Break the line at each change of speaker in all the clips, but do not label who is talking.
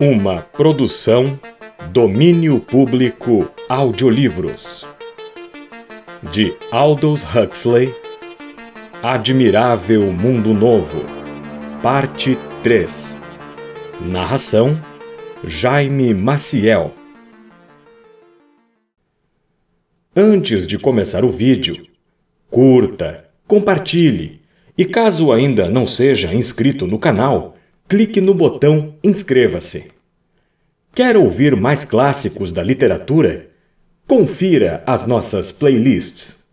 Uma produção Domínio Público Audiolivros de Aldous Huxley Admirável Mundo Novo Parte 3 Narração Jaime Maciel Antes de começar o vídeo, curta, compartilhe e caso ainda não seja inscrito no canal, clique no botão Inscreva-se. Quer ouvir mais clássicos da literatura? Confira as nossas playlists.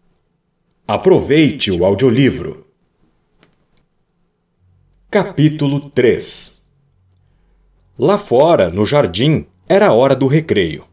Aproveite o audiolivro. Capítulo 3 Lá fora, no jardim, era a hora do recreio.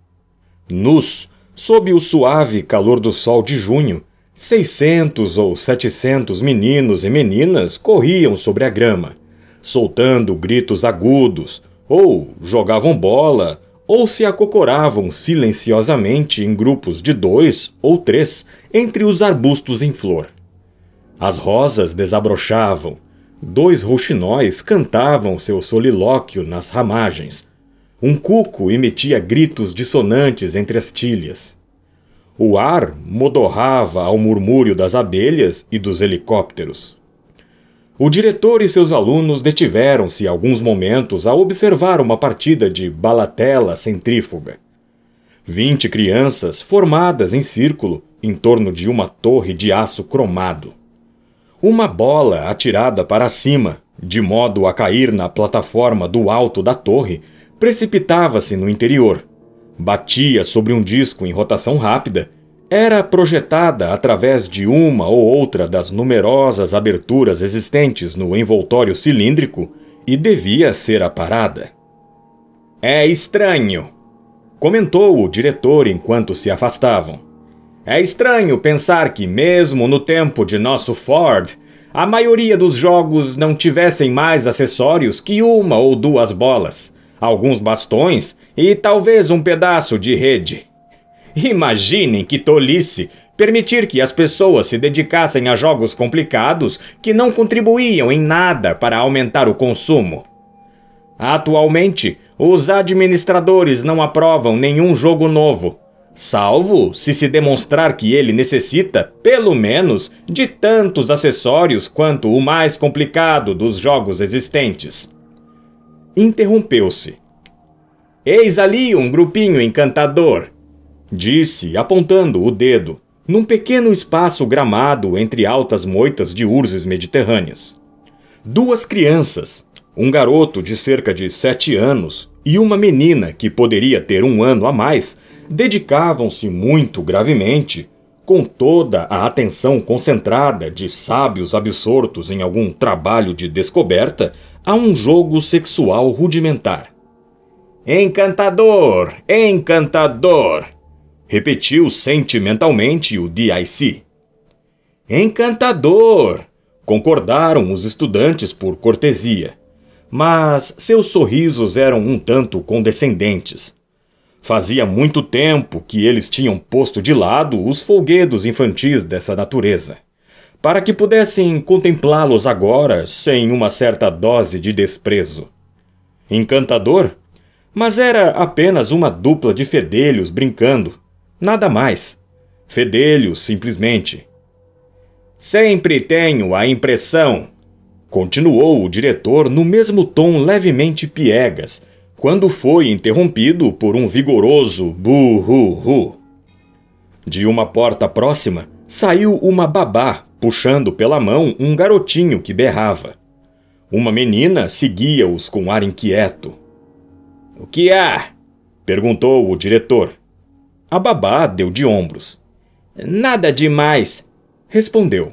Nus, sob o suave calor do sol de junho, 600 ou 700 meninos e meninas corriam sobre a grama soltando gritos agudos, ou jogavam bola, ou se acocoravam silenciosamente em grupos de dois ou três entre os arbustos em flor. As rosas desabrochavam, dois rouxinóis cantavam seu solilóquio nas ramagens, um cuco emitia gritos dissonantes entre as tilhas. O ar modorrava ao murmúrio das abelhas e dos helicópteros. O diretor e seus alunos detiveram-se alguns momentos a observar uma partida de balatela centrífuga. Vinte crianças formadas em círculo em torno de uma torre de aço cromado. Uma bola atirada para cima, de modo a cair na plataforma do alto da torre, precipitava-se no interior. Batia sobre um disco em rotação rápida era projetada através de uma ou outra das numerosas aberturas existentes no envoltório cilíndrico e devia ser aparada. É estranho, comentou o diretor enquanto se afastavam. É estranho pensar que, mesmo no tempo de nosso Ford, a maioria dos jogos não tivessem mais acessórios que uma ou duas bolas, alguns bastões e talvez um pedaço de rede. Imaginem que tolice! Permitir que as pessoas se dedicassem a jogos complicados que não contribuíam em nada para aumentar o consumo. Atualmente, os administradores não aprovam nenhum jogo novo, salvo se se demonstrar que ele necessita, pelo menos, de tantos acessórios quanto o mais complicado dos jogos existentes. Interrompeu-se. Eis ali um grupinho encantador, Disse, apontando o dedo, num pequeno espaço gramado entre altas moitas de urzes mediterrâneas. Duas crianças, um garoto de cerca de sete anos e uma menina que poderia ter um ano a mais, dedicavam-se muito gravemente, com toda a atenção concentrada de sábios absortos em algum trabalho de descoberta, a um jogo sexual rudimentar. Encantador! Encantador! repetiu sentimentalmente o DIC. Encantador! concordaram os estudantes por cortesia, mas seus sorrisos eram um tanto condescendentes. Fazia muito tempo que eles tinham posto de lado os folguedos infantis dessa natureza, para que pudessem contemplá-los agora sem uma certa dose de desprezo. Encantador? Mas era apenas uma dupla de fedelhos brincando, Nada mais. Fedelho, simplesmente. Sempre tenho a impressão, continuou o diretor no mesmo tom levemente piegas, quando foi interrompido por um vigoroso burru. De uma porta próxima saiu uma babá puxando pela mão um garotinho que berrava. Uma menina seguia-os com ar inquieto. O que há? perguntou o diretor. A babá deu de ombros. Nada demais, respondeu.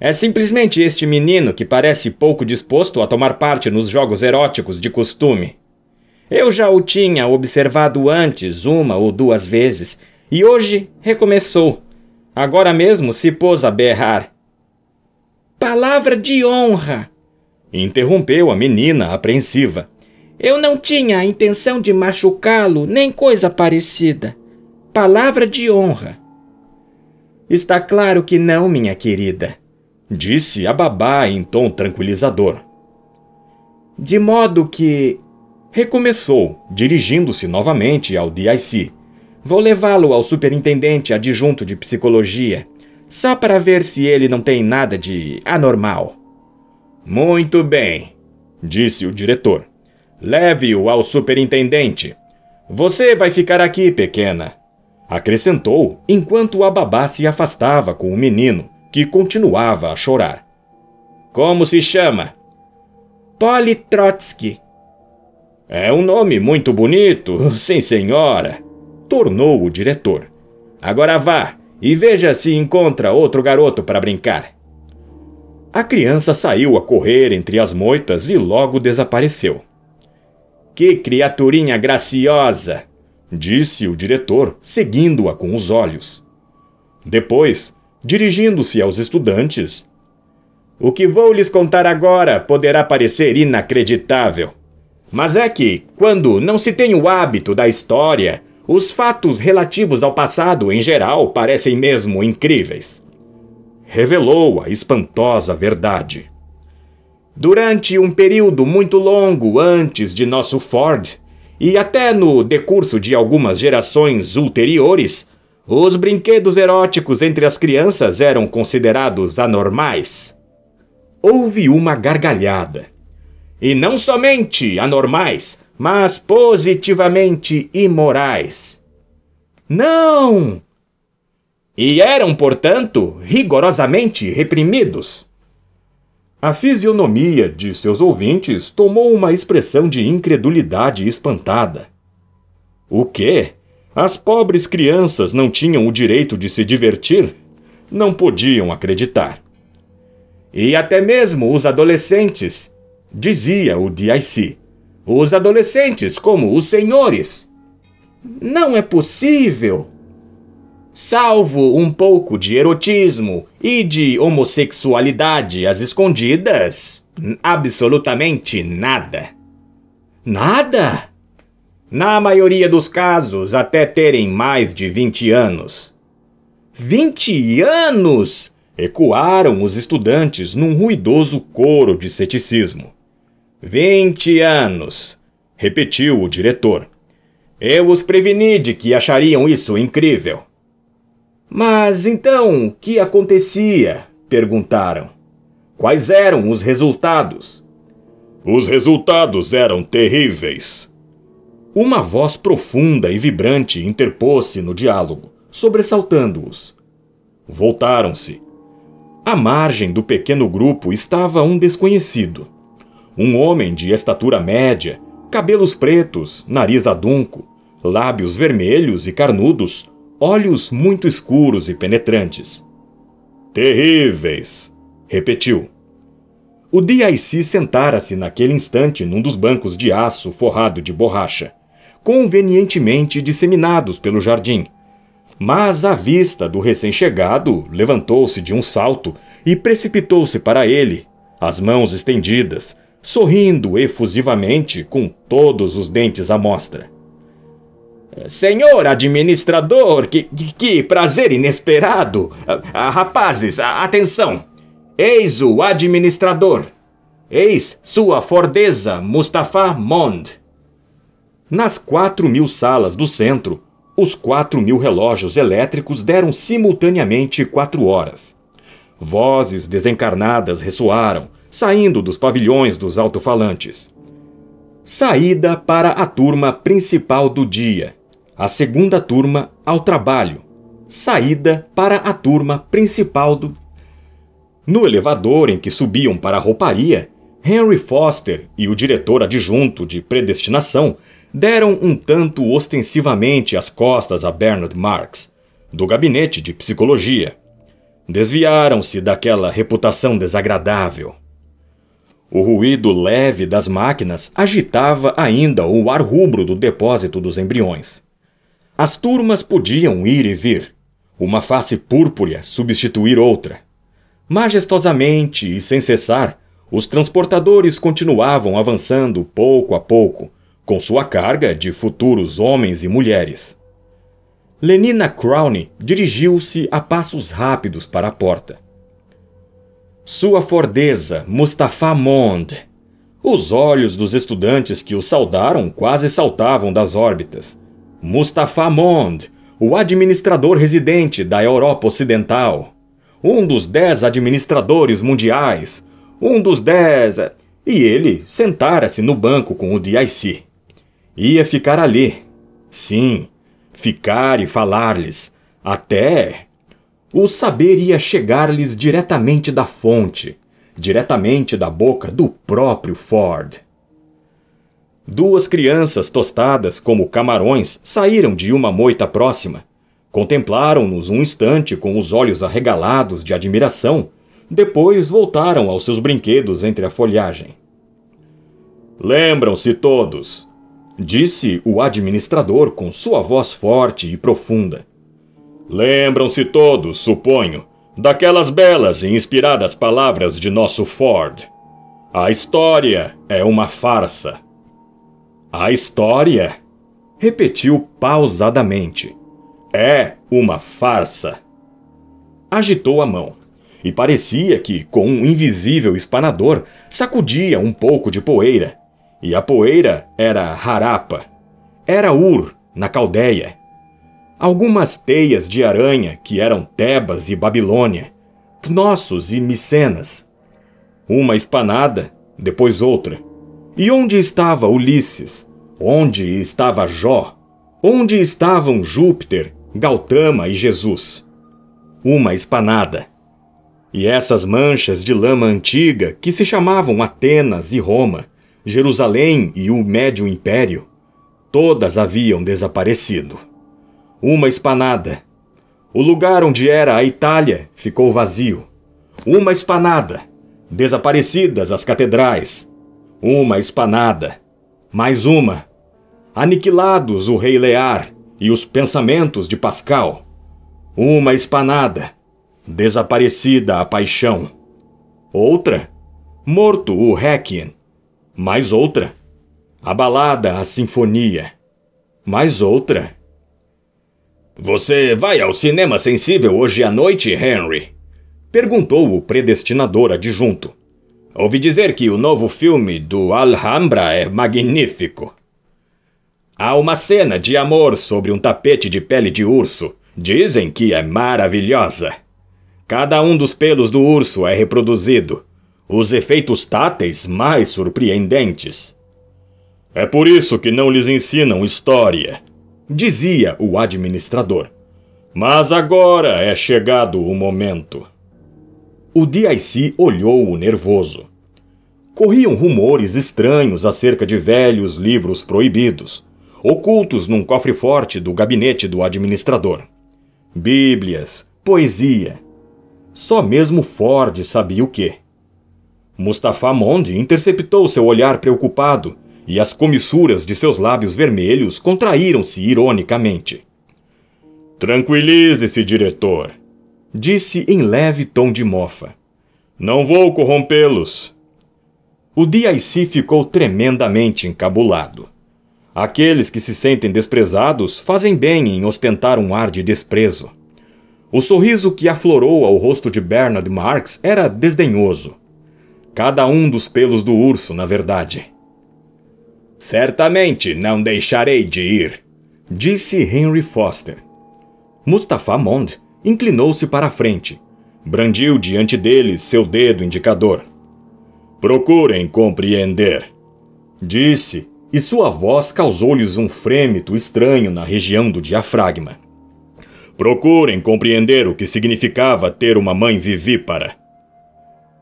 É simplesmente este menino que parece pouco disposto a tomar parte nos jogos eróticos de costume. Eu já o tinha observado antes uma ou duas vezes, e hoje recomeçou. Agora mesmo se pôs a berrar. Palavra de honra! interrompeu a menina apreensiva. Eu não tinha a intenção de machucá-lo, nem coisa parecida palavra de honra. Está claro que não, minha querida, disse a babá em tom tranquilizador. De modo que. Recomeçou, dirigindo-se novamente ao DIC. Vou levá-lo ao superintendente adjunto de psicologia, só para ver se ele não tem nada de anormal. Muito bem, disse o diretor. Leve-o ao superintendente. Você vai ficar aqui, pequena. Acrescentou, enquanto a babá se afastava com o menino, que continuava a chorar. Como se chama? Polly Trotsky. É um nome muito bonito, sim senhora, tornou o diretor. Agora vá e veja se encontra outro garoto para brincar. A criança saiu a correr entre as moitas e logo desapareceu. Que criaturinha graciosa! disse o diretor, seguindo-a com os olhos. Depois, dirigindo-se aos estudantes, o que vou lhes contar agora poderá parecer inacreditável. Mas é que, quando não se tem o hábito da história, os fatos relativos ao passado em geral parecem mesmo incríveis. Revelou a espantosa verdade. Durante um período muito longo antes de nosso Ford, e até no decurso de algumas gerações ulteriores, os brinquedos eróticos entre as crianças eram considerados anormais. Houve uma gargalhada. E não somente anormais, mas positivamente imorais. Não! E eram, portanto, rigorosamente reprimidos. A fisionomia de seus ouvintes tomou uma expressão de incredulidade espantada. O quê? As pobres crianças não tinham o direito de se divertir? Não podiam acreditar. E até mesmo os adolescentes, dizia o DIC. Os adolescentes, como os senhores. Não é possível, salvo um pouco de erotismo e de homossexualidade às escondidas, absolutamente nada. Nada? Na maioria dos casos, até terem mais de 20 anos. 20 anos! Ecoaram os estudantes num ruidoso coro de ceticismo. 20 anos! repetiu o diretor. Eu os preveni de que achariam isso incrível. Mas então, o que acontecia? perguntaram. Quais eram os resultados? Os resultados eram terríveis. Uma voz profunda e vibrante interpôs-se no diálogo, sobressaltando-os. Voltaram-se. À margem do pequeno grupo estava um desconhecido. Um homem de estatura média, cabelos pretos, nariz adunco, lábios vermelhos e carnudos, olhos muito escuros e penetrantes. Terríveis! repetiu. O DIC sentara-se naquele instante num dos bancos de aço forrado de borracha, convenientemente disseminados pelo jardim. Mas à vista do recém-chegado, levantou-se de um salto e precipitou-se para ele, as mãos estendidas, sorrindo efusivamente com todos os dentes à mostra. Senhor administrador, que, que, que prazer inesperado! Ah, ah rapazes, atenção! Eis o administrador! Eis sua Fordeza Mustafa Mond! Nas quatro mil salas do centro, os quatro mil relógios elétricos deram simultaneamente quatro horas. Vozes desencarnadas ressoaram, saindo dos pavilhões dos alto-falantes. Saída para a turma principal do dia a segunda turma ao trabalho, saída para a turma principal do. No elevador em que subiam para a rouparia, Henry Foster e o diretor adjunto de predestinação deram um tanto ostensivamente as costas a Bernard Marx, do gabinete de psicologia. Desviaram-se daquela reputação desagradável. O ruído leve das máquinas agitava ainda o ar rubro do depósito dos embriões. As turmas podiam ir e vir, uma face púrpura substituir outra. Majestosamente e sem cessar, os transportadores continuavam avançando pouco a pouco, com sua carga de futuros homens e mulheres. Lenina Crowney dirigiu-se a passos rápidos para a porta. Sua Fordeza Mustafa Mond. Os olhos dos estudantes que o saudaram quase saltavam das órbitas Mustafa Mond, o administrador residente da Europa Ocidental, um dos dez administradores mundiais, um dos dez. É, e ele sentara-se no banco com o DIC. Ia ficar ali. Sim, ficar e falar-lhes. Até. O saber ia chegar-lhes diretamente da fonte, diretamente da boca do próprio Ford. Duas crianças tostadas como camarões saíram de uma moita próxima. Contemplaram-nos um instante com os olhos arregalados de admiração, depois voltaram aos seus brinquedos entre a folhagem. Lembram-se todos, disse o administrador com sua voz forte e profunda. Lembram-se todos, suponho, daquelas belas e inspiradas palavras de nosso Ford. A história é uma farsa. A história, repetiu pausadamente, é uma farsa. Agitou a mão e parecia que, com um invisível espanador, sacudia um pouco de poeira. E a poeira era harapa. Era Ur, na caldeia. Algumas teias de aranha que eram Tebas e Babilônia, Knossos e Micenas. Uma espanada, depois outra. E onde estava Ulisses? Onde estava Jó? Onde estavam Júpiter, Gautama e Jesus? Uma espanada. E essas manchas de lama antiga que se chamavam Atenas e Roma, Jerusalém e o Médio Império, todas haviam desaparecido. Uma espanada. O lugar onde era a Itália ficou vazio. Uma espanada. Desaparecidas as catedrais, uma espanada. Mais uma. Aniquilados o rei Lear e os pensamentos de Pascal. Uma espanada. Desaparecida a paixão. Outra. Morto o Requiem. Mais outra. Abalada a sinfonia. Mais outra. Você vai ao cinema sensível hoje à noite, Henry? Perguntou o predestinador adjunto. Ouvi dizer que o novo filme do Alhambra é magnífico. Há uma cena de amor sobre um tapete de pele de urso. Dizem que é maravilhosa. Cada um dos pelos do urso é reproduzido. Os efeitos táteis mais surpreendentes. É por isso que não lhes ensinam história, dizia o administrador. Mas agora é chegado o momento. O DIC olhou-o nervoso corriam rumores estranhos acerca de velhos livros proibidos, ocultos num cofre forte do gabinete do administrador. Bíblias, poesia. Só mesmo Ford sabia o que. Mustafa Mondi interceptou seu olhar preocupado e as comissuras de seus lábios vermelhos contraíram-se ironicamente. Tranquilize-se, diretor, disse em leve tom de mofa. Não vou corrompê-los. O DIC ficou tremendamente encabulado. Aqueles que se sentem desprezados fazem bem em ostentar um ar de desprezo. O sorriso que aflorou ao rosto de Bernard Marx era desdenhoso. Cada um dos pelos do urso, na verdade. Certamente não deixarei de ir, disse Henry Foster. Mustafa Mond inclinou-se para a frente, brandiu diante dele seu dedo indicador. Procurem compreender. Disse, e sua voz causou-lhes um frêmito estranho na região do diafragma. Procurem compreender o que significava ter uma mãe vivípara.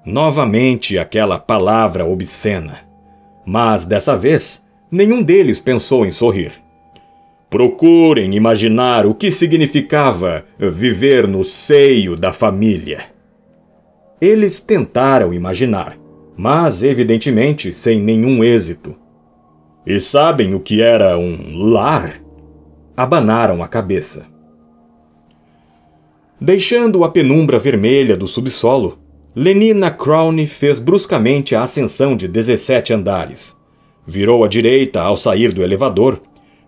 Novamente aquela palavra obscena. Mas dessa vez, nenhum deles pensou em sorrir. Procurem imaginar o que significava viver no seio da família. Eles tentaram imaginar mas evidentemente sem nenhum êxito. E sabem o que era um lar? Abanaram a cabeça. Deixando a penumbra vermelha do subsolo, Lenina Crown fez bruscamente a ascensão de 17 andares. Virou à direita ao sair do elevador,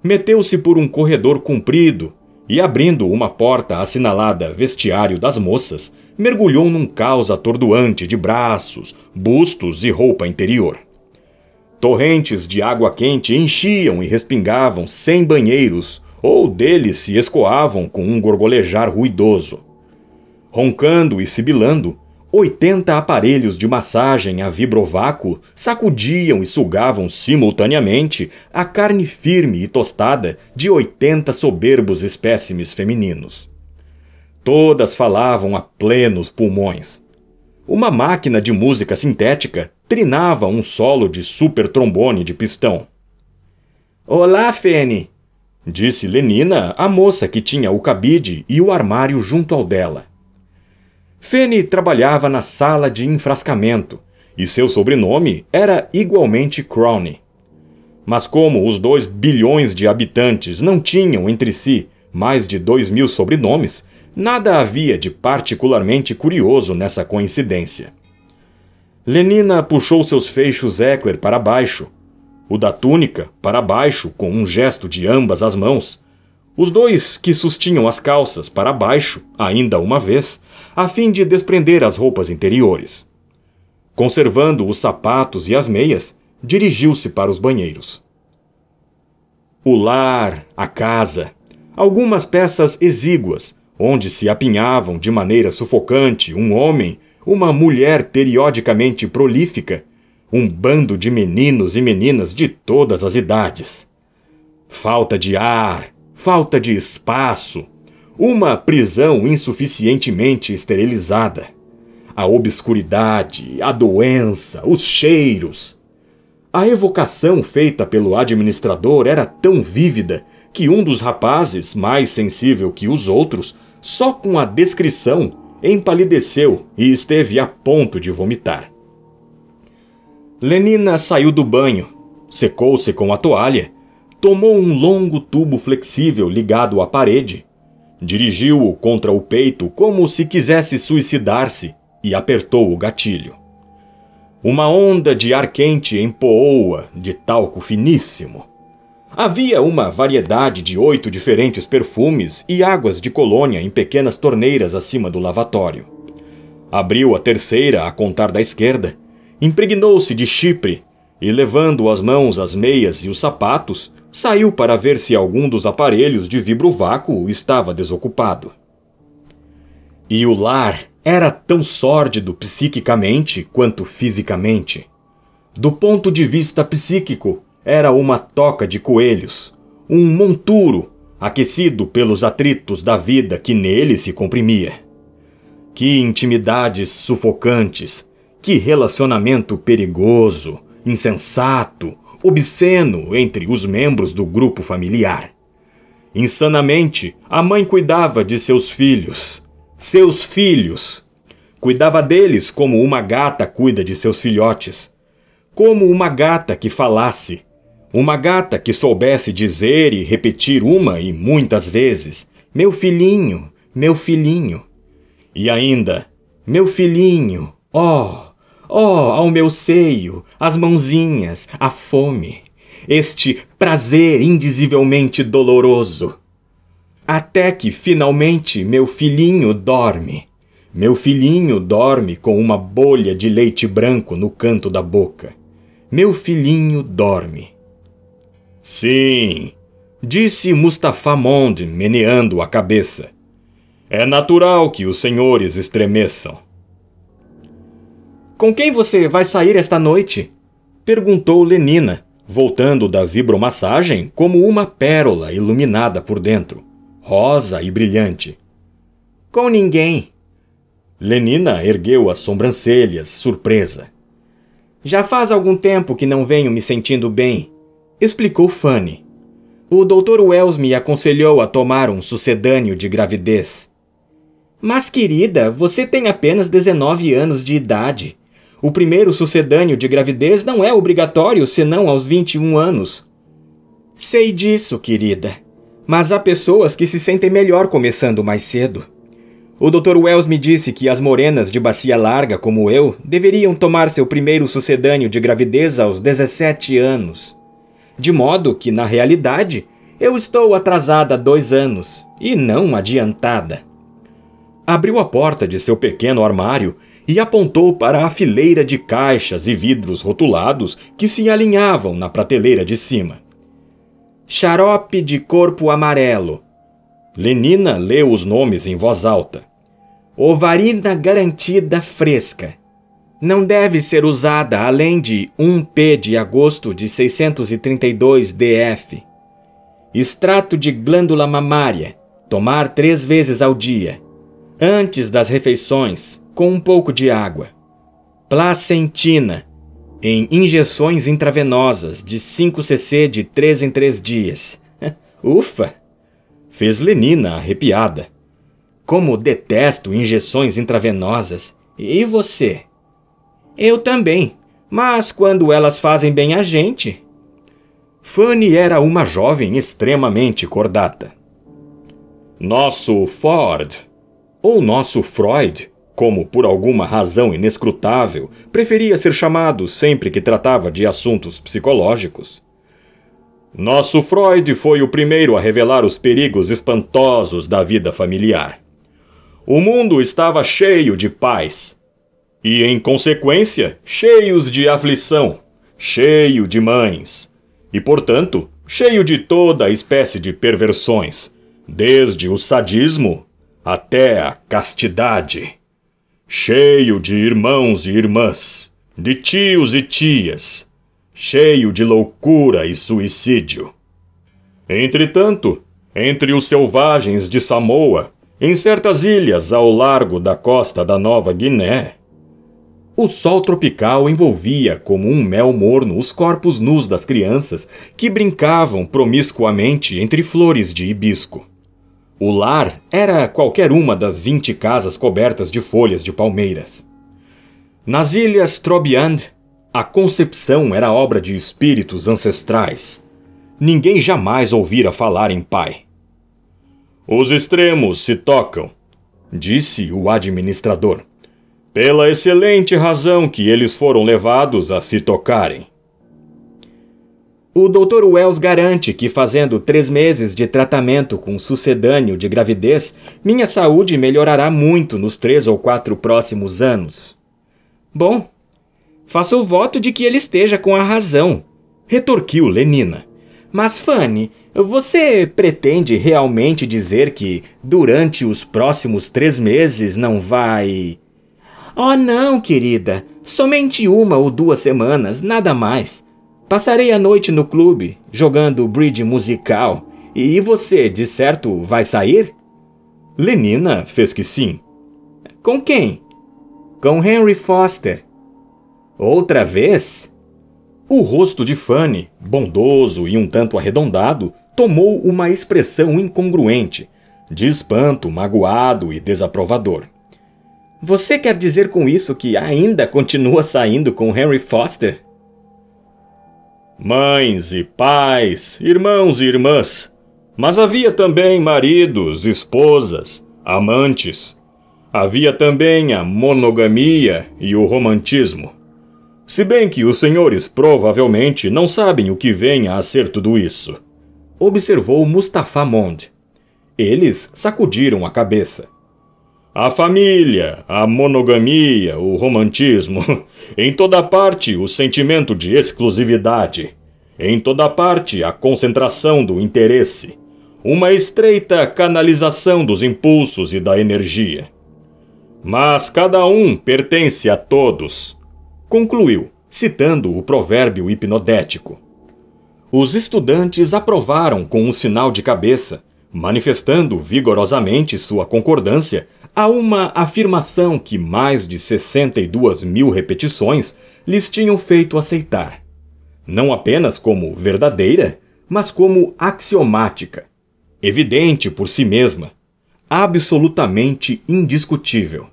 meteu-se por um corredor comprido e, abrindo uma porta assinalada Vestiário das Moças, mergulhou num caos atordoante de braços, bustos e roupa interior. Torrentes de água quente enchiam e respingavam sem banheiros, ou deles se escoavam com um gorgolejar ruidoso. Roncando e sibilando, oitenta aparelhos de massagem a vibrovácuo sacudiam e sugavam simultaneamente a carne firme e tostada de oitenta soberbos espécimes femininos. Todas falavam a plenos pulmões. Uma máquina de música sintética trinava um solo de super trombone de pistão. Olá, Fene! disse Lenina, a moça que tinha o cabide e o armário junto ao dela. Fene trabalhava na sala de enfrascamento e seu sobrenome era igualmente Crowne. Mas como os dois bilhões de habitantes não tinham entre si mais de dois mil sobrenomes, Nada havia de particularmente curioso nessa coincidência. Lenina puxou seus fechos Eckler para baixo, o da túnica para baixo com um gesto de ambas as mãos, os dois que sustinham as calças para baixo, ainda uma vez, a fim de desprender as roupas interiores. Conservando os sapatos e as meias, dirigiu-se para os banheiros. O lar, a casa, algumas peças exíguas, onde se apinhavam de maneira sufocante um homem, uma mulher periodicamente prolífica, um bando de meninos e meninas de todas as idades. Falta de ar, falta de espaço, uma prisão insuficientemente esterilizada. A obscuridade, a doença, os cheiros. A evocação feita pelo administrador era tão vívida que um dos rapazes, mais sensível que os outros, só com a descrição empalideceu e esteve a ponto de vomitar. Lenina saiu do banho, secou-se com a toalha, tomou um longo tubo flexível ligado à parede, dirigiu-o contra o peito como se quisesse suicidar-se e apertou o gatilho. Uma onda de ar quente empoou-a de talco finíssimo Havia uma variedade de oito diferentes perfumes e águas de colônia em pequenas torneiras acima do lavatório. Abriu a terceira a contar da esquerda, impregnou-se de chipre e, levando as mãos às meias e os sapatos, saiu para ver se algum dos aparelhos de vibro-vácuo estava desocupado. E o lar era tão sórdido psiquicamente quanto fisicamente. Do ponto de vista psíquico, era uma toca de coelhos, um monturo aquecido pelos atritos da vida que nele se comprimia. Que intimidades sufocantes, que relacionamento perigoso, insensato, obsceno entre os membros do grupo familiar. Insanamente, a mãe cuidava de seus filhos. Seus filhos! Cuidava deles como uma gata cuida de seus filhotes. Como uma gata que falasse, uma gata que soubesse dizer e repetir uma e muitas vezes: Meu filhinho, meu filhinho. E ainda: Meu filhinho, ó, oh, ó, oh, ao meu seio, as mãozinhas, a fome. Este prazer indizivelmente doloroso. Até que finalmente meu filhinho dorme. Meu filhinho dorme com uma bolha de leite branco no canto da boca. Meu filhinho dorme. Sim, disse Mustafa Mond, meneando a cabeça. É natural que os senhores estremeçam. Com quem você vai sair esta noite? perguntou Lenina, voltando da vibromassagem como uma pérola iluminada por dentro, rosa e brilhante. Com ninguém. Lenina ergueu as sobrancelhas, surpresa. Já faz algum tempo que não venho me sentindo bem explicou Fanny. O Dr. Wells me aconselhou a tomar um sucedâneo de gravidez. Mas, querida, você tem apenas 19 anos de idade. O primeiro sucedâneo de gravidez não é obrigatório senão aos 21 anos. Sei disso, querida. Mas há pessoas que se sentem melhor começando mais cedo. O Dr. Wells me disse que as morenas de bacia larga, como eu, deveriam tomar seu primeiro sucedâneo de gravidez aos 17 anos. De modo que, na realidade, eu estou atrasada dois anos e não adiantada. Abriu a porta de seu pequeno armário e apontou para a fileira de caixas e vidros rotulados que se alinhavam na prateleira de cima. Xarope de corpo amarelo. Lenina leu os nomes em voz alta. Ovarina garantida fresca não deve ser usada além de 1P de agosto de 632 DF. Extrato de glândula mamária, tomar três vezes ao dia, antes das refeições, com um pouco de água. Placentina, em injeções intravenosas de 5 cc de 3 em 3 dias. Ufa! Fez Lenina arrepiada. Como detesto injeções intravenosas. E você? Eu também. Mas quando elas fazem bem a gente. Fanny era uma jovem extremamente cordata. Nosso Ford, ou nosso Freud, como por alguma razão inescrutável preferia ser chamado sempre que tratava de assuntos psicológicos. Nosso Freud foi o primeiro a revelar os perigos espantosos da vida familiar. O mundo estava cheio de pais, e, em consequência, cheios de aflição, cheio de mães, e, portanto, cheio de toda espécie de perversões, desde o sadismo até a castidade, cheio de irmãos e irmãs, de tios e tias, cheio de loucura e suicídio. Entretanto, entre os selvagens de Samoa, em certas ilhas ao largo da costa da Nova Guiné, o sol tropical envolvia como um mel morno os corpos nus das crianças que brincavam promiscuamente entre flores de hibisco. O lar era qualquer uma das vinte casas cobertas de folhas de palmeiras. Nas ilhas Trobiand, a concepção era obra de espíritos ancestrais. Ninguém jamais ouvira falar em pai. Os extremos se tocam, disse o administrador pela excelente razão que eles foram levados a se tocarem. O Dr. Wells garante que, fazendo três meses de tratamento com sucedâneo de gravidez, minha saúde melhorará muito nos três ou quatro próximos anos. Bom, faça o voto de que ele esteja com a razão, retorquiu Lenina. Mas, Fanny, você pretende realmente dizer que, durante os próximos três meses, não vai. Oh, não, querida. Somente uma ou duas semanas, nada mais. Passarei a noite no clube, jogando bridge musical. E você, de certo, vai sair? Lenina fez que sim. Com quem? Com Henry Foster. Outra vez? O rosto de Fanny, bondoso e um tanto arredondado, tomou uma expressão incongruente, de espanto, magoado e desaprovador. Você quer dizer com isso que ainda continua saindo com Henry Foster? Mães e pais, irmãos e irmãs. Mas havia também maridos, esposas, amantes. Havia também a monogamia e o romantismo. Se bem que os senhores provavelmente não sabem o que venha a ser tudo isso. Observou Mustafa Mond. Eles sacudiram a cabeça a família, a monogamia, o romantismo. em toda parte, o sentimento de exclusividade. Em toda parte, a concentração do interesse. Uma estreita canalização dos impulsos e da energia. Mas cada um pertence a todos. Concluiu, citando o provérbio hipnodético. Os estudantes aprovaram com um sinal de cabeça, manifestando vigorosamente sua concordância Há uma afirmação que mais de 62 mil repetições lhes tinham feito aceitar, não apenas como verdadeira, mas como axiomática, evidente por si mesma, absolutamente indiscutível.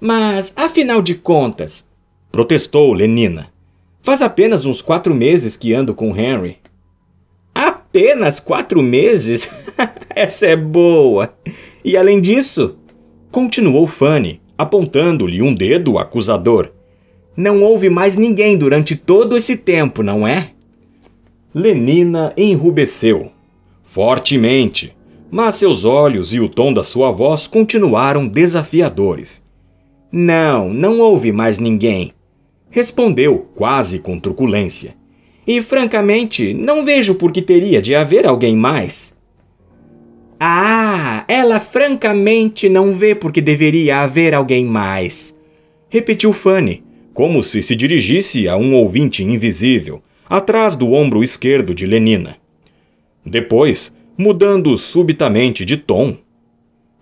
Mas, afinal de contas, protestou Lenina, faz apenas uns quatro meses que ando com Henry apenas quatro meses? Essa é boa! E além disso, continuou Fanny, apontando-lhe um dedo acusador. Não houve mais ninguém durante todo esse tempo, não é? Lenina enrubesceu, fortemente, mas seus olhos e o tom da sua voz continuaram desafiadores. Não, não houve mais ninguém, respondeu quase com truculência. E francamente, não vejo por que teria de haver alguém mais. Ah, ela francamente não vê por que deveria haver alguém mais. Repetiu Fanny, como se se dirigisse a um ouvinte invisível, atrás do ombro esquerdo de Lenina. Depois, mudando subitamente de tom.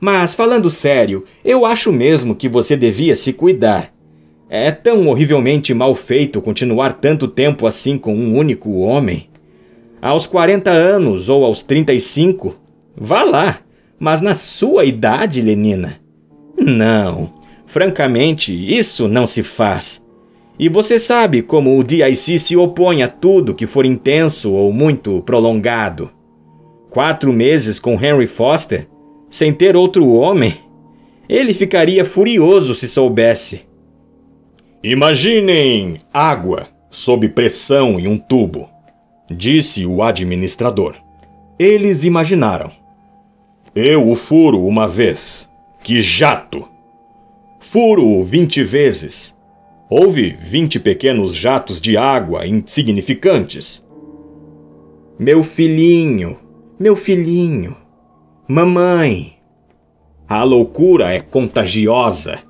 Mas, falando sério, eu acho mesmo que você devia se cuidar. É tão horrivelmente mal feito continuar tanto tempo assim com um único homem. Aos 40 anos ou aos 35, vá lá, mas na sua idade, Lenina. Não, francamente, isso não se faz. E você sabe como o DIC se opõe a tudo que for intenso ou muito prolongado. Quatro meses com Henry Foster, sem ter outro homem? Ele ficaria furioso se soubesse. Imaginem água sob pressão em um tubo, disse o administrador. Eles imaginaram. Eu o furo uma vez. Que jato! Furo-o vinte vezes. Houve vinte pequenos jatos de água insignificantes. Meu filhinho, meu filhinho, mamãe. A loucura é contagiosa.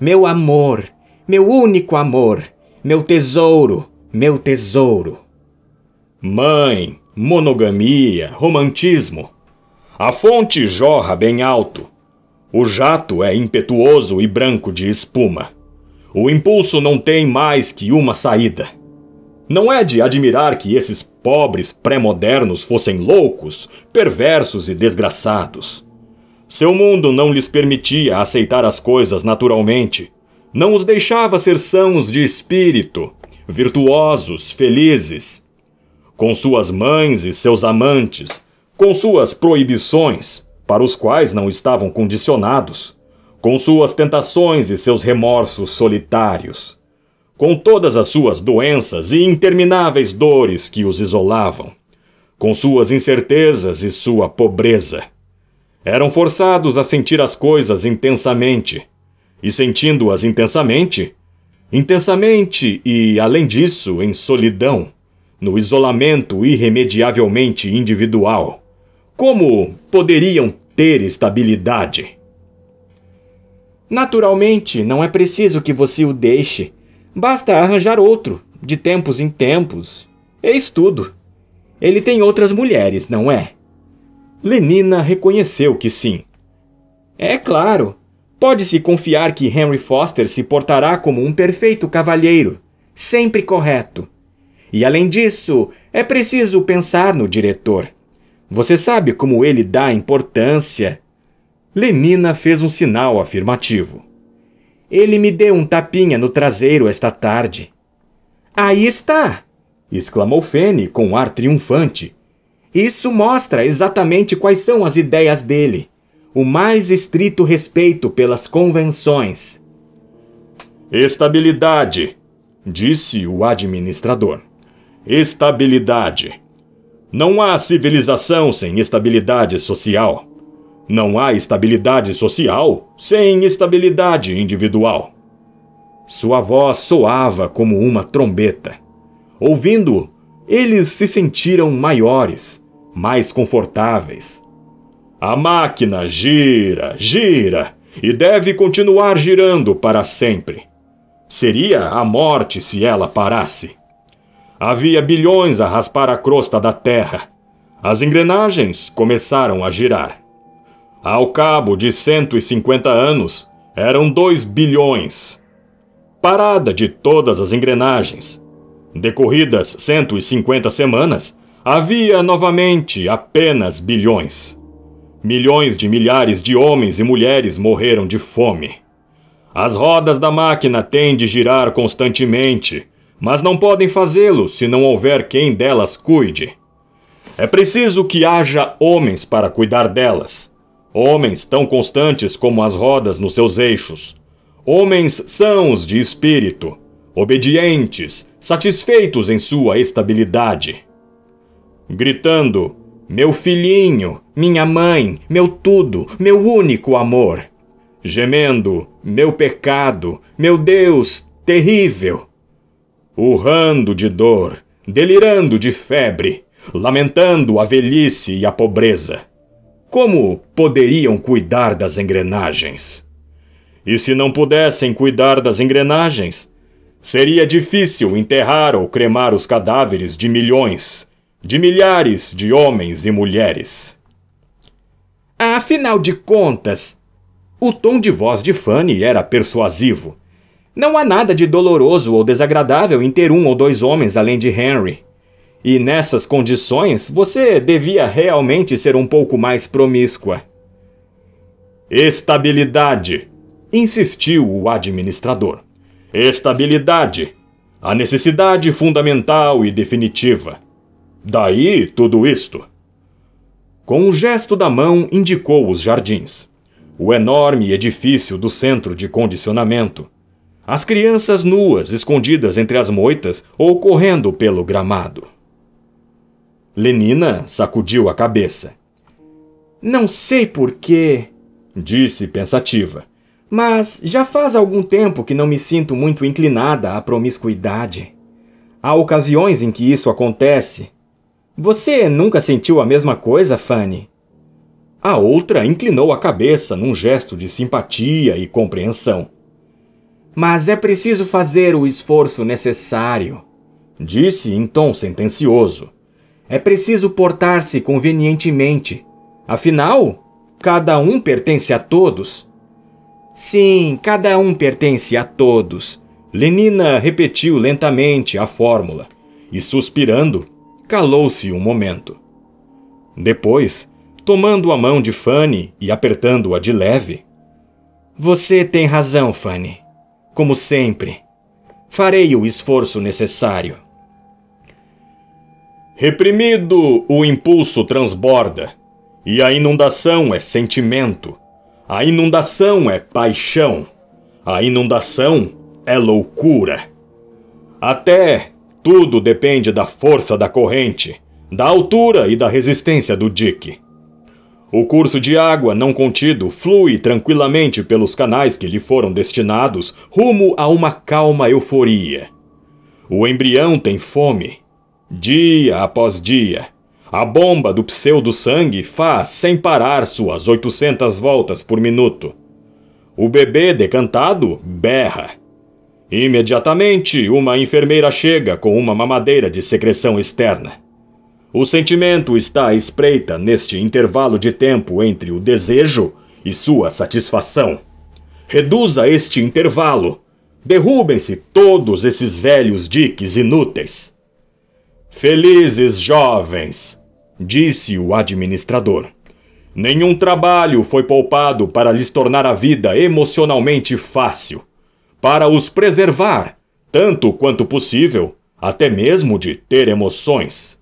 Meu amor, meu único amor, meu tesouro, meu tesouro. Mãe, monogamia, romantismo. A fonte jorra bem alto. O jato é impetuoso e branco de espuma. O impulso não tem mais que uma saída. Não é de admirar que esses pobres pré-modernos fossem loucos, perversos e desgraçados. Seu mundo não lhes permitia aceitar as coisas naturalmente, não os deixava ser sãos de espírito, virtuosos, felizes. Com suas mães e seus amantes, com suas proibições, para os quais não estavam condicionados, com suas tentações e seus remorsos solitários, com todas as suas doenças e intermináveis dores que os isolavam, com suas incertezas e sua pobreza. Eram forçados a sentir as coisas intensamente e sentindo-as intensamente, intensamente e, além disso, em solidão, no isolamento irremediavelmente individual. Como poderiam ter estabilidade? Naturalmente, não é preciso que você o deixe. Basta arranjar outro, de tempos em tempos. Eis tudo. Ele tem outras mulheres, não é? Lenina reconheceu que sim. É claro, Pode-se confiar que Henry Foster se portará como um perfeito cavalheiro, sempre correto. E além disso, é preciso pensar no diretor. Você sabe como ele dá importância. Lenina fez um sinal afirmativo. Ele me deu um tapinha no traseiro esta tarde. Aí está! exclamou Fene com um ar triunfante. Isso mostra exatamente quais são as ideias dele o mais estrito respeito pelas convenções. Estabilidade, disse o administrador. Estabilidade. Não há civilização sem estabilidade social. Não há estabilidade social sem estabilidade individual. Sua voz soava como uma trombeta. Ouvindo-o, eles se sentiram maiores, mais confortáveis. A máquina gira, gira e deve continuar girando para sempre. Seria a morte se ela parasse. Havia bilhões a raspar a crosta da terra. As engrenagens começaram a girar. Ao cabo de 150 anos, eram 2 bilhões. Parada de todas as engrenagens. Decorridas 150 semanas, havia novamente apenas bilhões. Milhões de milhares de homens e mulheres morreram de fome. As rodas da máquina têm de girar constantemente, mas não podem fazê-lo se não houver quem delas cuide. É preciso que haja homens para cuidar delas. Homens tão constantes como as rodas nos seus eixos. Homens sãos de espírito, obedientes, satisfeitos em sua estabilidade. Gritando, meu filhinho, minha mãe, meu tudo, meu único amor. Gemendo, meu pecado, meu Deus, terrível. Urrando de dor, delirando de febre, lamentando a velhice e a pobreza. Como poderiam cuidar das engrenagens? E se não pudessem cuidar das engrenagens? Seria difícil enterrar ou cremar os cadáveres de milhões de milhares de homens e mulheres. Afinal de contas, o tom de voz de Fanny era persuasivo. Não há nada de doloroso ou desagradável em ter um ou dois homens além de Henry. E nessas condições, você devia realmente ser um pouco mais promíscua. Estabilidade, insistiu o administrador. Estabilidade, a necessidade fundamental e definitiva. Daí tudo isto. Com um gesto da mão indicou os jardins. O enorme edifício do centro de condicionamento. As crianças nuas escondidas entre as moitas ou correndo pelo gramado. Lenina sacudiu a cabeça. Não sei porquê, disse pensativa, mas já faz algum tempo que não me sinto muito inclinada à promiscuidade. Há ocasiões em que isso acontece, você nunca sentiu a mesma coisa, Fanny? A outra inclinou a cabeça num gesto de simpatia e compreensão. Mas é preciso fazer o esforço necessário, disse em tom sentencioso. É preciso portar-se convenientemente. Afinal, cada um pertence a todos. Sim, cada um pertence a todos. Lenina repetiu lentamente a fórmula e, suspirando, calou-se um momento. Depois, tomando a mão de Fanny e apertando-a de leve, Você tem razão, Fanny. Como sempre. Farei o esforço necessário. Reprimido, o impulso transborda, e a inundação é sentimento, a inundação é paixão, a inundação é loucura. Até tudo depende da força da corrente, da altura e da resistência do dique. O curso de água não contido flui tranquilamente pelos canais que lhe foram destinados rumo a uma calma euforia. O embrião tem fome. Dia após dia, a bomba do pseudo-sangue faz sem parar suas 800 voltas por minuto. O bebê decantado berra Imediatamente, uma enfermeira chega com uma mamadeira de secreção externa. O sentimento está à espreita neste intervalo de tempo entre o desejo e sua satisfação. Reduza este intervalo. Derrubem-se todos esses velhos diques inúteis. Felizes jovens, disse o administrador. Nenhum trabalho foi poupado para lhes tornar a vida emocionalmente fácil para os preservar, tanto quanto possível, até mesmo de ter emoções.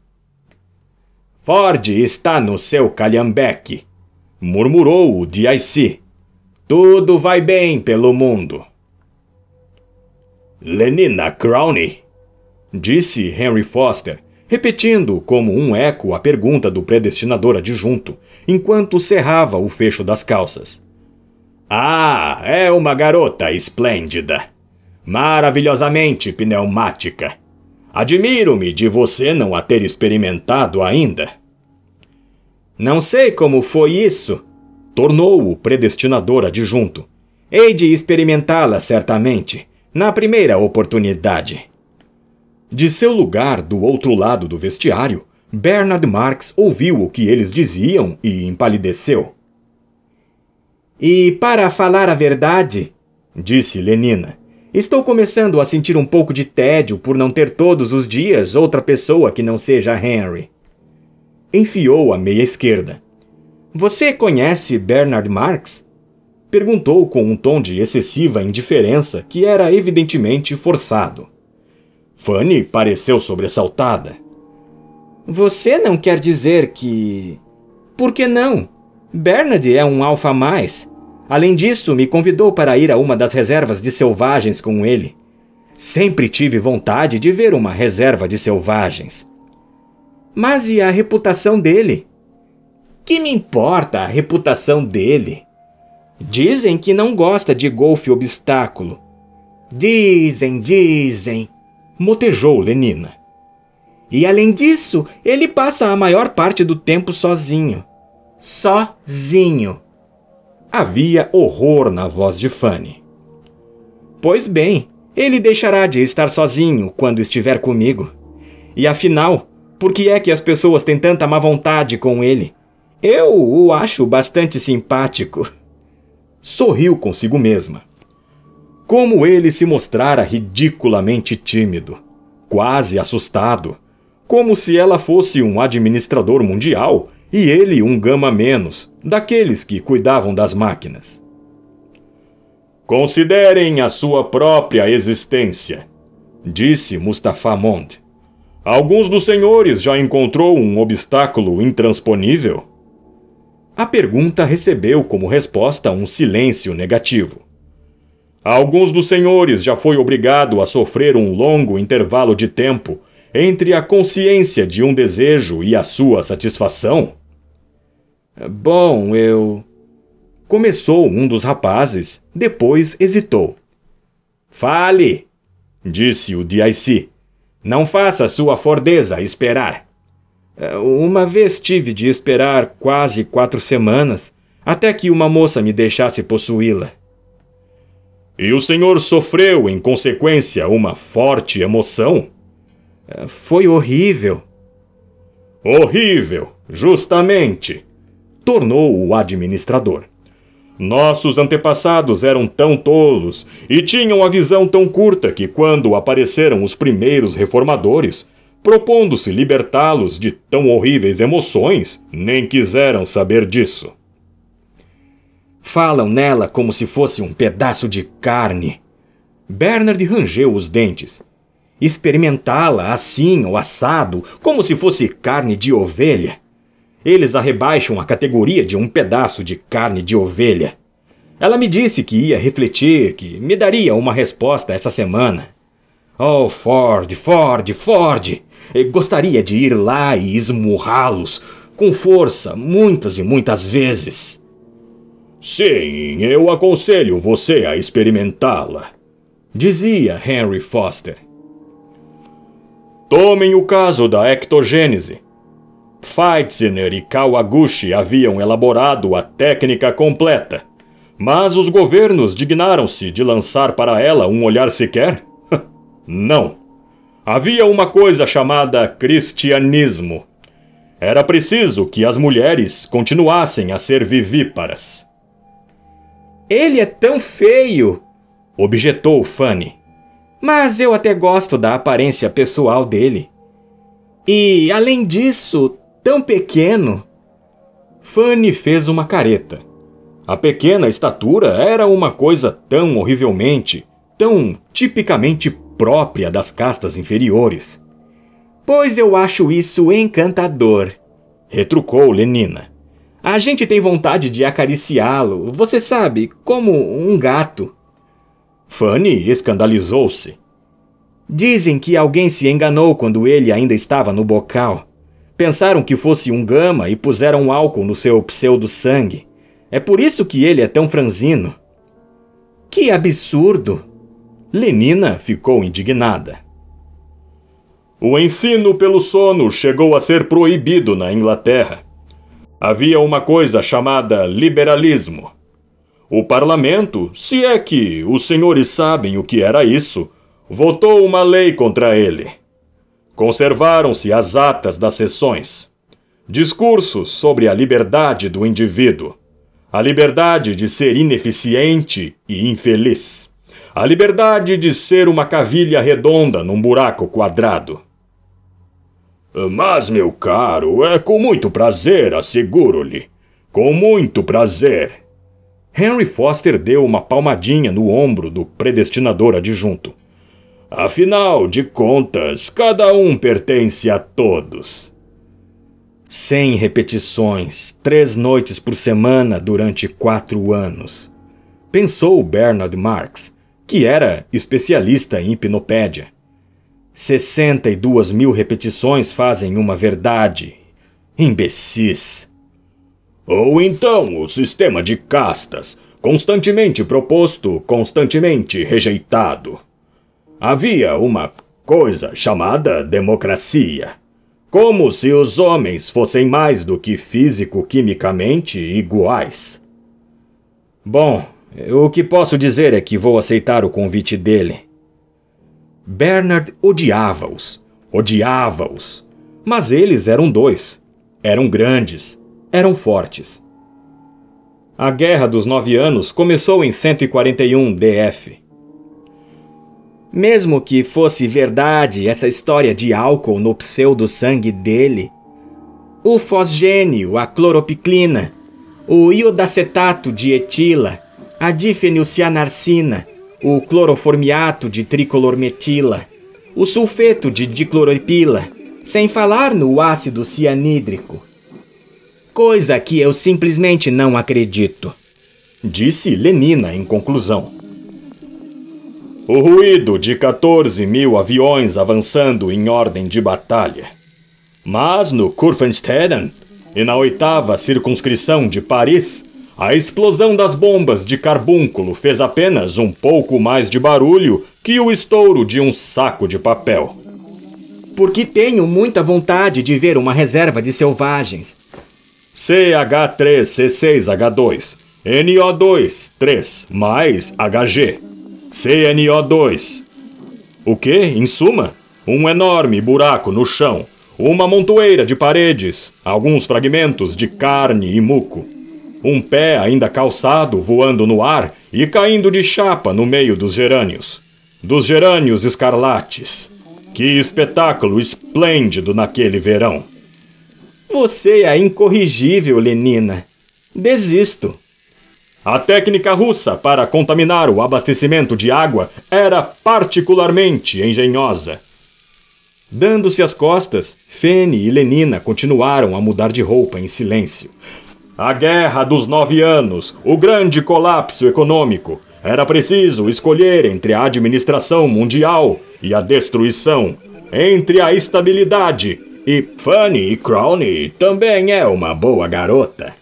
Ford está no seu calhambeque, murmurou o DIC. Tudo vai bem pelo mundo. Lenina Crowney, disse Henry Foster, repetindo como um eco a pergunta do predestinador adjunto, enquanto cerrava o fecho das calças. Ah, é uma garota esplêndida. Maravilhosamente pneumática. Admiro-me de você não a ter experimentado ainda. Não sei como foi isso, tornou o predestinador adjunto. Hei de experimentá-la certamente, na primeira oportunidade. De seu lugar do outro lado do vestiário, Bernard Marx ouviu o que eles diziam e empalideceu. E, para falar a verdade, disse Lenina, estou começando a sentir um pouco de tédio por não ter todos os dias outra pessoa que não seja Henry. Enfiou a meia esquerda. Você conhece Bernard Marx? Perguntou com um tom de excessiva indiferença que era evidentemente forçado. Fanny pareceu sobressaltada. Você não quer dizer que. Por que não? Bernard é um alfa mais. Além disso, me convidou para ir a uma das reservas de selvagens com ele. Sempre tive vontade de ver uma reserva de selvagens. Mas e a reputação dele? Que me importa a reputação dele? Dizem que não gosta de golfe obstáculo. Dizem, dizem, motejou Lenina. E além disso, ele passa a maior parte do tempo sozinho sozinho. Havia horror na voz de Fanny. Pois bem, ele deixará de estar sozinho quando estiver comigo. E afinal, por que é que as pessoas têm tanta má vontade com ele? Eu o acho bastante simpático. Sorriu consigo mesma. Como ele se mostrara ridiculamente tímido, quase assustado, como se ela fosse um administrador mundial e ele um gama menos, daqueles que cuidavam das máquinas. Considerem a sua própria existência, disse Mustafa Mond. Alguns dos senhores já encontrou um obstáculo intransponível? A pergunta recebeu como resposta um silêncio negativo. Alguns dos senhores já foi obrigado a sofrer um longo intervalo de tempo entre a consciência de um desejo e a sua satisfação? É, bom, eu. Começou um dos rapazes, depois hesitou. Fale, disse o DIC. Não faça sua fordeza esperar. É, uma vez tive de esperar quase quatro semanas até que uma moça me deixasse possuí-la. E o senhor sofreu, em consequência, uma forte emoção? É, foi horrível. Horrível, justamente tornou-o administrador. Nossos antepassados eram tão tolos e tinham a visão tão curta que, quando apareceram os primeiros reformadores, propondo-se libertá-los de tão horríveis emoções, nem quiseram saber disso. Falam nela como se fosse um pedaço de carne. Bernard rangeu os dentes. Experimentá-la assim ou assado, como se fosse carne de ovelha, eles a rebaixam à categoria de um pedaço de carne de ovelha. Ela me disse que ia refletir, que me daria uma resposta essa semana. Oh, Ford, Ford, Ford! Eu gostaria de ir lá e esmurrá-los com força muitas e muitas vezes. Sim, eu aconselho você a experimentá-la, dizia Henry Foster. Tomem o caso da ectogênese. Feitzner e Kawaguchi haviam elaborado a técnica completa, mas os governos dignaram-se de lançar para ela um olhar sequer? Não. Havia uma coisa chamada cristianismo. Era preciso que as mulheres continuassem a ser vivíparas. Ele é tão feio, objetou Fanny. Mas eu até gosto da aparência pessoal dele. E, além disso, tão pequeno? Fanny fez uma careta. A pequena estatura era uma coisa tão horrivelmente, tão tipicamente própria das castas inferiores. Pois eu acho isso encantador, retrucou Lenina. A gente tem vontade de acariciá-lo, você sabe, como um gato. Fanny escandalizou-se. Dizem que alguém se enganou quando ele ainda estava no bocal. Pensaram que fosse um gama e puseram álcool no seu pseudo-sangue. É por isso que ele é tão franzino. Que absurdo! Lenina ficou indignada. O ensino pelo sono chegou a ser proibido na Inglaterra. Havia uma coisa chamada liberalismo. O parlamento, se é que os senhores sabem o que era isso, votou uma lei contra ele. Conservaram-se as atas das sessões. Discursos sobre a liberdade do indivíduo. A liberdade de ser ineficiente e infeliz. A liberdade de ser uma cavilha redonda num buraco quadrado. Mas, meu caro, é com muito prazer, asseguro-lhe. Com muito prazer. Henry Foster deu uma palmadinha no ombro do predestinador adjunto. Afinal de contas, cada um pertence a todos. Cem repetições, três noites por semana durante quatro anos. Pensou Bernard Marx, que era especialista em hipnopédia. 62 mil repetições fazem uma verdade. Imbecis! Ou então o sistema de castas, constantemente proposto, constantemente rejeitado. Havia uma coisa chamada democracia. Como se os homens fossem mais do que físico-quimicamente iguais. Bom, o que posso dizer é que vou aceitar o convite dele. Bernard odiava-os, odiava-os. Mas eles eram dois. Eram grandes, eram fortes. A Guerra dos Nove Anos começou em 141 DF. Mesmo que fosse verdade essa história de álcool no pseudo-sangue dele, o fosgênio, a cloropiclina, o iodacetato de etila, a difenilcianarcina, o cloroformiato de tricolormetila, o sulfeto de dicloropila, sem falar no ácido cianídrico. Coisa que eu simplesmente não acredito, disse Lenina em conclusão. O ruído de 14 mil aviões avançando em ordem de batalha. Mas no Kurfürstendamm e na oitava circunscrição de Paris, a explosão das bombas de carbúnculo fez apenas um pouco mais de barulho que o estouro de um saco de papel. Porque tenho muita vontade de ver uma reserva de selvagens. CH3C6H2, NO2, 3, mais HG. CNO2. O que, em suma? Um enorme buraco no chão, uma montoeira de paredes, alguns fragmentos de carne e muco. Um pé ainda calçado voando no ar e caindo de chapa no meio dos gerânios. Dos gerânios escarlates. Que espetáculo esplêndido naquele verão! Você é incorrigível, Lenina. Desisto. A técnica russa para contaminar o abastecimento de água era particularmente engenhosa. Dando-se as costas, Fene e Lenina continuaram a mudar de roupa em silêncio. A guerra dos nove anos, o grande colapso econômico. Era preciso escolher entre a administração mundial e a destruição, entre a estabilidade e Fanny Crowney também é uma boa garota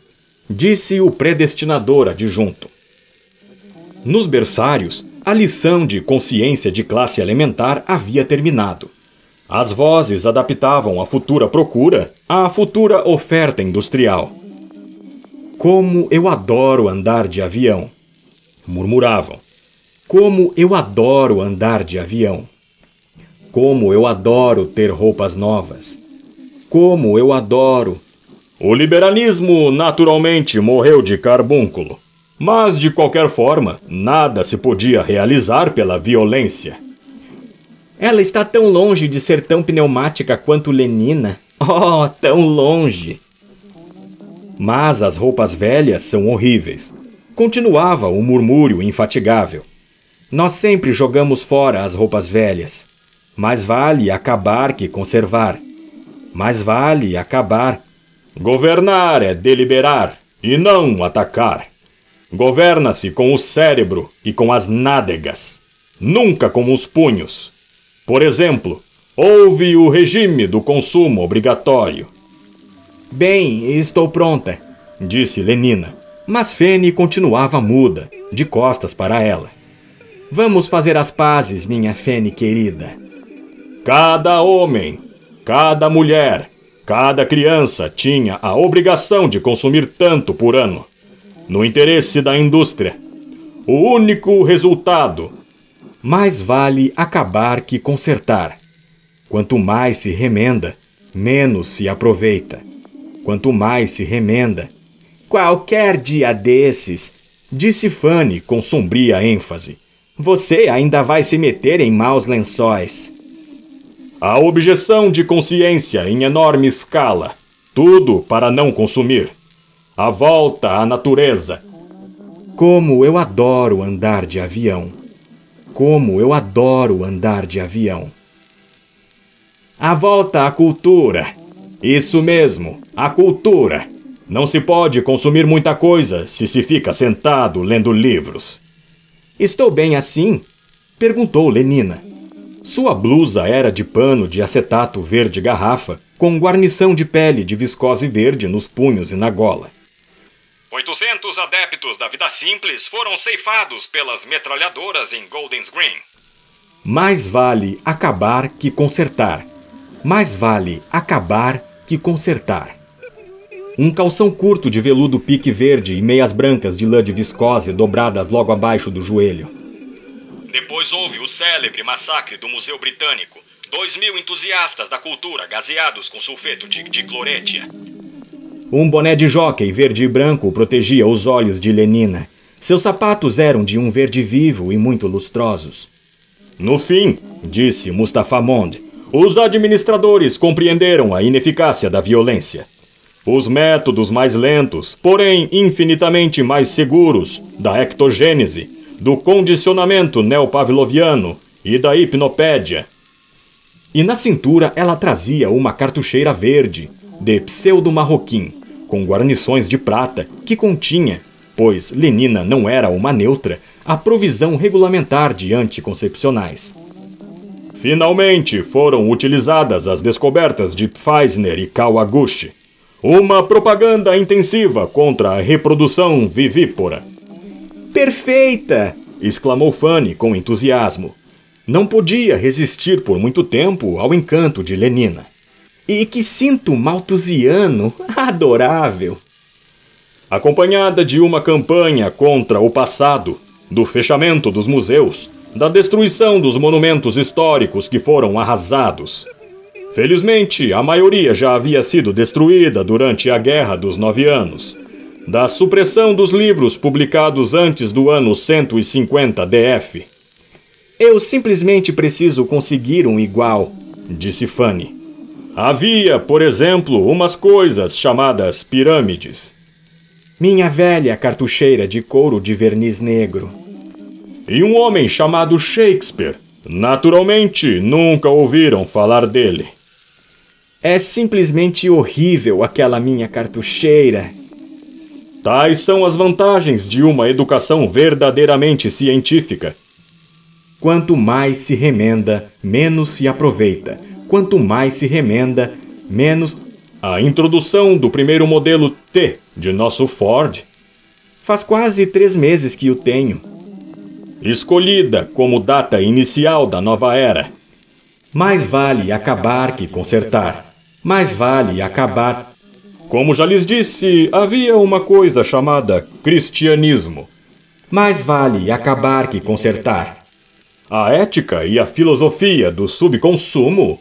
disse o predestinador adjunto. Nos berçários, a lição de consciência de classe elementar havia terminado. As vozes adaptavam a futura procura à futura oferta industrial. Como eu adoro andar de avião! murmuravam. Como eu adoro andar de avião! Como eu adoro ter roupas novas! Como eu adoro o liberalismo, naturalmente, morreu de carbúnculo. Mas, de qualquer forma, nada se podia realizar pela violência. Ela está tão longe de ser tão pneumática quanto Lenina. Oh, tão longe! Mas as roupas velhas são horríveis. Continuava o murmúrio infatigável. Nós sempre jogamos fora as roupas velhas. Mais vale acabar que conservar. Mais vale acabar Governar é deliberar e não atacar. Governa-se com o cérebro e com as nádegas, nunca com os punhos. Por exemplo, houve o regime do consumo obrigatório. Bem, estou pronta, disse Lenina, mas Fene continuava muda, de costas para ela. Vamos fazer as pazes, minha Fene querida. Cada homem, cada mulher, Cada criança tinha a obrigação de consumir tanto por ano, no interesse da indústria. O único resultado: mais vale acabar que consertar. Quanto mais se remenda, menos se aproveita. Quanto mais se remenda. Qualquer dia desses, disse Fanny com sombria ênfase, você ainda vai se meter em maus lençóis. A objeção de consciência em enorme escala. Tudo para não consumir. A volta à natureza. Como eu adoro andar de avião. Como eu adoro andar de avião. A volta à cultura. Isso mesmo, a cultura. Não se pode consumir muita coisa se se fica sentado lendo livros. Estou bem assim? perguntou Lenina. Sua blusa era de pano de acetato verde garrafa, com guarnição de pele de viscose verde nos punhos e na gola. 800 adeptos da vida simples foram ceifados pelas metralhadoras em Golden's Green. Mais vale acabar que consertar. Mais vale acabar que consertar. Um calção curto de veludo pique verde e meias brancas de lã de viscose dobradas logo abaixo do joelho. Depois houve o célebre massacre do Museu Britânico. Dois mil entusiastas da cultura gaseados com sulfeto de dicloretia. Um boné de jockey verde e branco protegia os olhos de Lenina. Seus sapatos eram de um verde vivo e muito lustrosos. No fim, disse Mustafa Mond, os administradores compreenderam a ineficácia da violência. Os métodos mais lentos, porém infinitamente mais seguros, da ectogênese do condicionamento neopavloviano e da hipnopédia. E na cintura ela trazia uma cartucheira verde, de pseudo-marroquim, com guarnições de prata, que continha, pois Lenina não era uma neutra, a provisão regulamentar de anticoncepcionais. Finalmente foram utilizadas as descobertas de Pfizer e Kawaguchi. Uma propaganda intensiva contra a reprodução vivípora. Perfeita! exclamou Fanny com entusiasmo. Não podia resistir por muito tempo ao encanto de Lenina. E que cinto maltusiano adorável! Acompanhada de uma campanha contra o passado, do fechamento dos museus, da destruição dos monumentos históricos que foram arrasados. Felizmente, a maioria já havia sido destruída durante a Guerra dos Nove Anos, da supressão dos livros publicados antes do ano 150 DF. Eu simplesmente preciso conseguir um igual, disse Fanny. Havia, por exemplo, umas coisas chamadas pirâmides. Minha velha cartucheira de couro de verniz negro. E um homem chamado Shakespeare. Naturalmente, nunca ouviram falar dele. É simplesmente horrível aquela minha cartucheira, Tais são as vantagens de uma educação verdadeiramente científica. Quanto mais se remenda, menos se aproveita. Quanto mais se remenda, menos. A introdução do primeiro modelo T de nosso Ford faz quase três meses que o tenho. Escolhida como data inicial da nova era. Mais vale acabar que consertar. Mais vale acabar como já lhes disse, havia uma coisa chamada cristianismo. Mais vale acabar que consertar. A ética e a filosofia do subconsumo.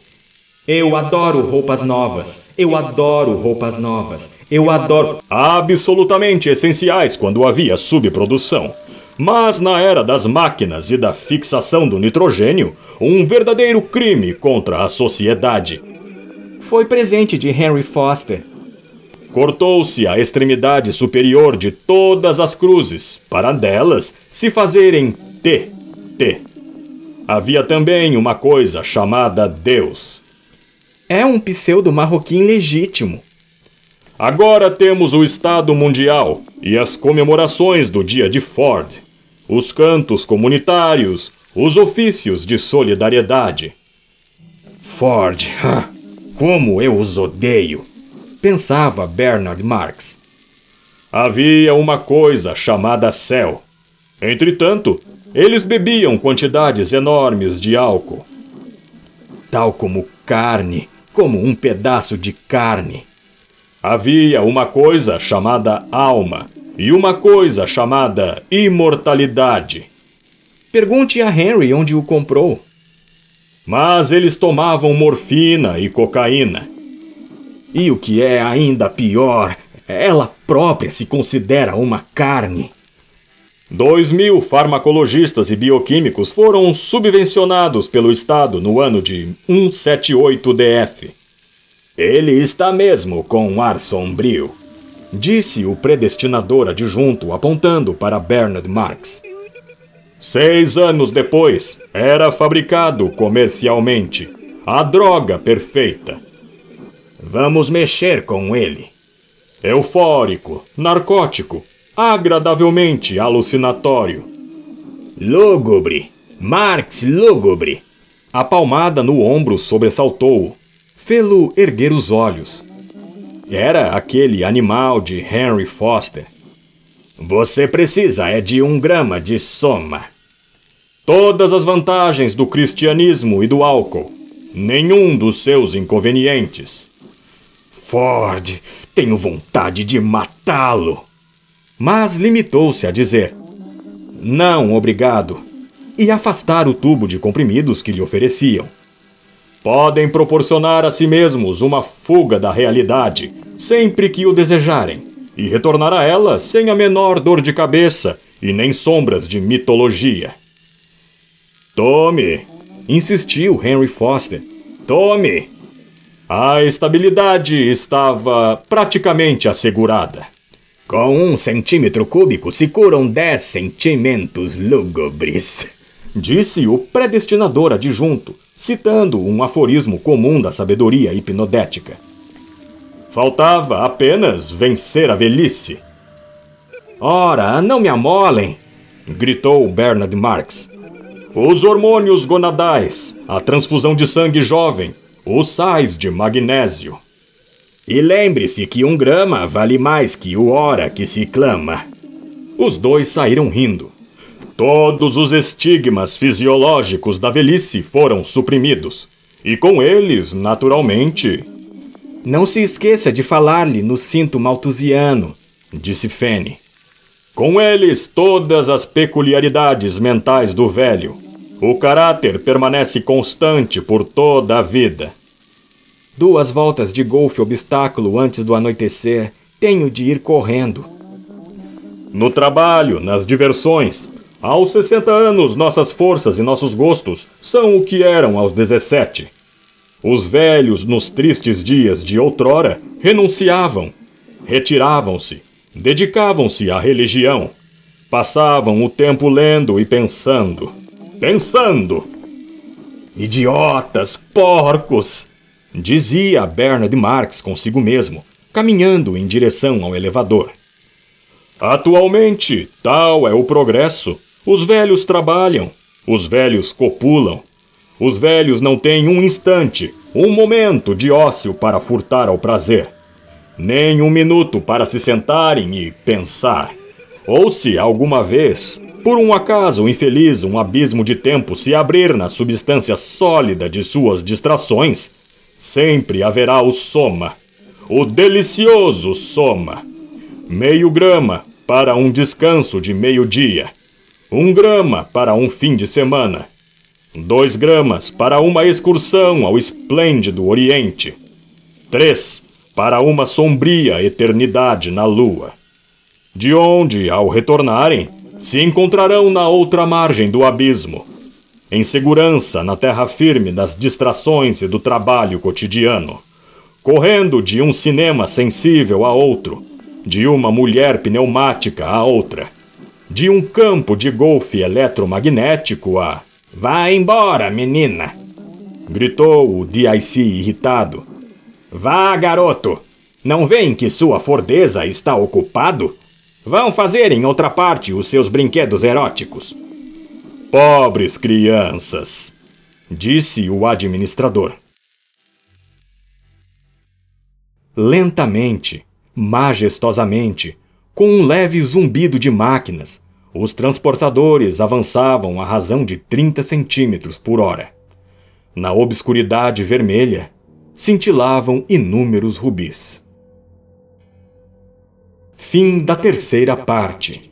Eu adoro roupas novas. Eu adoro roupas novas. Eu adoro. Absolutamente essenciais quando havia subprodução. Mas na era das máquinas e da fixação do nitrogênio, um verdadeiro crime contra a sociedade. Foi presente de Henry Foster. Cortou-se a extremidade superior de todas as cruzes, para delas se fazerem T, T. Havia também uma coisa chamada Deus. É um pseudo marroquim legítimo. Agora temos o Estado Mundial e as comemorações do dia de Ford, os cantos comunitários, os ofícios de solidariedade. Ford, como eu os odeio! pensava Bernard Marx. Havia uma coisa chamada céu. Entretanto, eles bebiam quantidades enormes de álcool. Tal como carne, como um pedaço de carne. Havia uma coisa chamada alma e uma coisa chamada imortalidade. Pergunte a Henry onde o comprou. Mas eles tomavam morfina e cocaína. E o que é ainda pior, ela própria se considera uma carne. Dois mil farmacologistas e bioquímicos foram subvencionados pelo Estado no ano de 178 DF. Ele está mesmo com um ar sombrio, disse o predestinador adjunto apontando para Bernard Marx. Seis anos depois, era fabricado comercialmente a droga perfeita. Vamos mexer com ele. Eufórico, narcótico, agradavelmente alucinatório. Lúgubre, Marx lúgubre. A palmada no ombro sobressaltou-o, fê-lo erguer os olhos. Era aquele animal de Henry Foster. Você precisa é de um grama de soma. Todas as vantagens do cristianismo e do álcool, nenhum dos seus inconvenientes. Ford, tenho vontade de matá-lo. Mas limitou-se a dizer: Não, obrigado, e afastar o tubo de comprimidos que lhe ofereciam. Podem proporcionar a si mesmos uma fuga da realidade sempre que o desejarem, e retornar a ela sem a menor dor de cabeça e nem sombras de mitologia. Tome! insistiu Henry Foster. Tome! A estabilidade estava praticamente assegurada. Com um centímetro cúbico se curam dez sentimentos lúgubres, disse o predestinador adjunto, citando um aforismo comum da sabedoria hipnodética. Faltava apenas vencer a velhice. Ora, não me amolem! gritou Bernard Marx. Os hormônios gonadais, a transfusão de sangue jovem, os sais de magnésio. E lembre-se que um grama vale mais que o hora que se clama. Os dois saíram rindo. Todos os estigmas fisiológicos da velhice foram suprimidos. E com eles, naturalmente. Não se esqueça de falar-lhe no cinto maltusiano, disse Fene. Com eles, todas as peculiaridades mentais do velho o caráter permanece constante por toda a vida. Duas voltas de golfe obstáculo antes do anoitecer, tenho de ir correndo. No trabalho, nas diversões. Aos 60 anos, nossas forças e nossos gostos são o que eram aos 17. Os velhos, nos tristes dias de outrora, renunciavam, retiravam-se, dedicavam-se à religião, passavam o tempo lendo e pensando pensando. Idiotas, porcos! dizia Bernard Marx consigo mesmo, caminhando em direção ao elevador. Atualmente, tal é o progresso. Os velhos trabalham, os velhos copulam, os velhos não têm um instante, um momento de ócio para furtar ao prazer, nem um minuto para se sentarem e pensar. Ou se alguma vez, por um acaso infeliz, um abismo de tempo se abrir na substância sólida de suas distrações, sempre haverá o soma, o delicioso soma. Meio grama para um descanso de meio-dia, um grama para um fim de semana, dois gramas para uma excursão ao esplêndido Oriente, três para uma sombria eternidade na Lua de onde, ao retornarem, se encontrarão na outra margem do abismo, em segurança na terra firme das distrações e do trabalho cotidiano, correndo de um cinema sensível a outro, de uma mulher pneumática a outra, de um campo de golfe eletromagnético a Vá embora, menina! gritou o DIC irritado. Vá, garoto! Não veem que sua fordeza está ocupado? Vão fazer em outra parte os seus brinquedos eróticos. Pobres crianças, disse o administrador. Lentamente, majestosamente, com um leve zumbido de máquinas, os transportadores avançavam à razão de 30 centímetros por hora. Na obscuridade vermelha, cintilavam inúmeros rubis. Fim da terceira parte.